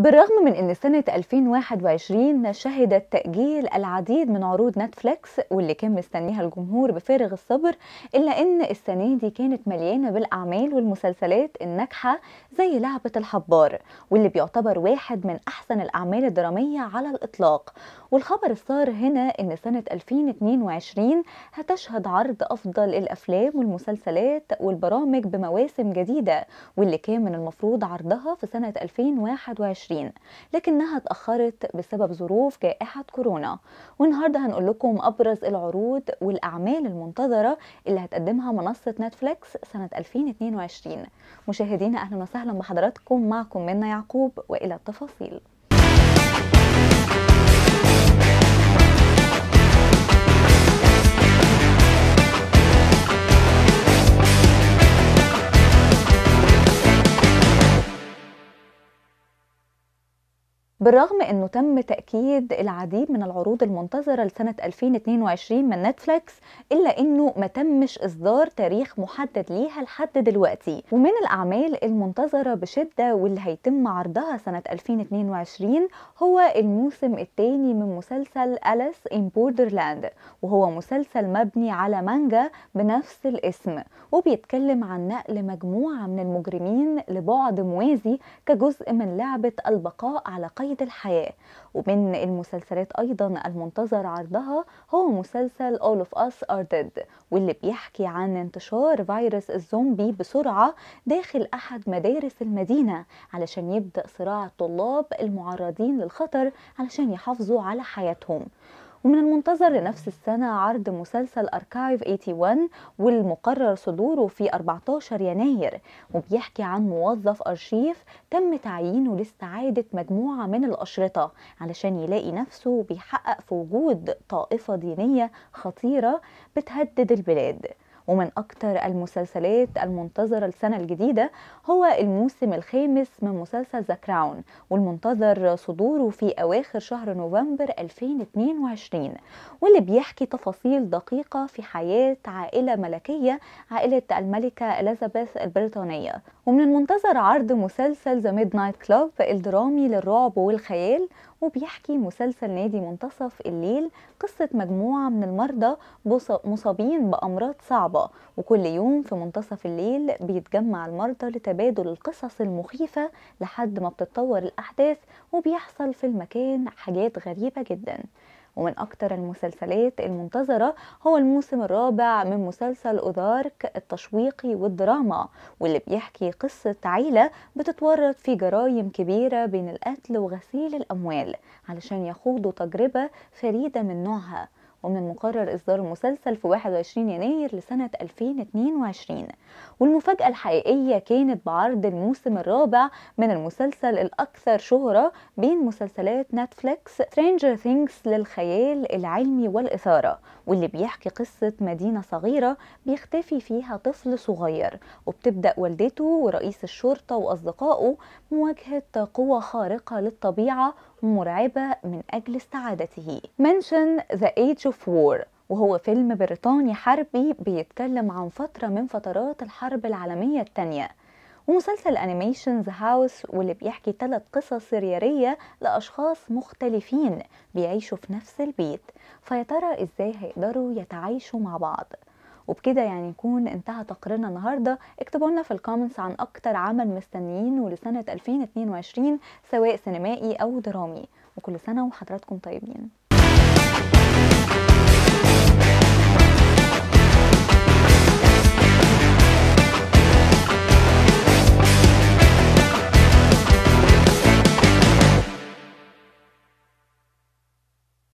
بالرغم من أن سنة 2021 شهدت تأجيل العديد من عروض نتفليكس واللي كان مستنيها الجمهور بفارغ الصبر إلا أن السنة دي كانت مليانة بالأعمال والمسلسلات الناجحة زي لعبة الحبار واللي بيعتبر واحد من أحسن الأعمال الدرامية على الإطلاق والخبر الصار هنا أن سنة 2022 هتشهد عرض أفضل الأفلام والمسلسلات والبرامج بمواسم جديدة واللي كان من المفروض عرضها في سنة 2021 2020 لكنها اتأخرت بسبب ظروف جائحة كورونا والنهاردة هنقول لكم أبرز العروض والأعمال المنتظرة اللي هتقدمها منصة نتفليكس سنة 2022 مشاهدينا أهلا وسهلا بحضراتكم معكم منا يعقوب وإلى التفاصيل بالرغم أنه تم تأكيد العديد من العروض المنتظرة لسنة 2022 من نتفليكس إلا أنه ما تمش إصدار تاريخ محدد ليها لحد دلوقتي ومن الأعمال المنتظرة بشدة واللي هيتم عرضها سنة 2022 هو الموسم الثاني من مسلسل أليس إن بوردرلاند وهو مسلسل مبني على مانجا بنفس الاسم وبيتكلم عن نقل مجموعة من المجرمين لبعد موازي كجزء من لعبة البقاء على قيد قيد الحياة ومن المسلسلات أيضا المنتظر عرضها هو مسلسل All of Us Are Dead واللي بيحكي عن انتشار فيروس الزومبي بسرعة داخل أحد مدارس المدينة علشان يبدأ صراع الطلاب المعرضين للخطر علشان يحافظوا على حياتهم ومن المنتظر لنفس السنة عرض مسلسل أركايف 81 والمقرر صدوره في 14 يناير وبيحكي عن موظف أرشيف تم تعيينه لاستعادة مجموعة من الأشرطة علشان يلاقي نفسه بيحقق في وجود طائفة دينية خطيرة بتهدد البلاد ومن أكتر المسلسلات المنتظرة السنة الجديدة هو الموسم الخامس من مسلسل ذا كراون والمنتظر صدوره في أواخر شهر نوفمبر 2022 واللي بيحكي تفاصيل دقيقة في حياة عائلة ملكية عائلة الملكة إليزابيث البريطانية ومن المنتظر عرض مسلسل ذا ميد نايت كلوب الدرامي للرعب والخيال وبيحكي مسلسل نادي منتصف الليل قصة مجموعة من المرضى مصابين بأمراض صعبة وكل يوم في منتصف الليل بيتجمع المرضى لتبادل القصص المخيفة لحد ما بتتطور الأحداث وبيحصل في المكان حاجات غريبة جدا ومن أكتر المسلسلات المنتظرة هو الموسم الرابع من مسلسل أوذارك التشويقي والدراما واللي بيحكي قصة عيلة بتتورط في جرائم كبيرة بين القتل وغسيل الأموال علشان يخوضوا تجربة فريدة من نوعها ومن المقرر إصدار المسلسل في 21 يناير لسنة 2022 والمفاجأة الحقيقية كانت بعرض الموسم الرابع من المسلسل الأكثر شهرة بين مسلسلات نتفليكس Stranger Things للخيال العلمي والإثارة واللي بيحكي قصة مدينة صغيرة بيختفي فيها طفل صغير وبتبدأ والدته ورئيس الشرطة وأصدقائه مواجهة قوة خارقة للطبيعة مرعبة من أجل استعادته منشن ذا Age اوف وور وهو فيلم بريطاني حربي بيتكلم عن فترة من فترات الحرب العالمية الثانية ومسلسل انيميشنز هاوس واللي بيحكي ثلاث قصص سريرية لأشخاص مختلفين بيعيشوا في نفس البيت فيا ترى ازاي هيقدروا يتعايشوا مع بعض وبكده يعني يكون انتهى تقريرنا النهاردة اكتبوا لنا في الكومنتس عن أكتر عمل مستنيين ولسنة 2022 سواء سينمائي أو درامي وكل سنة وحضراتكم طيبين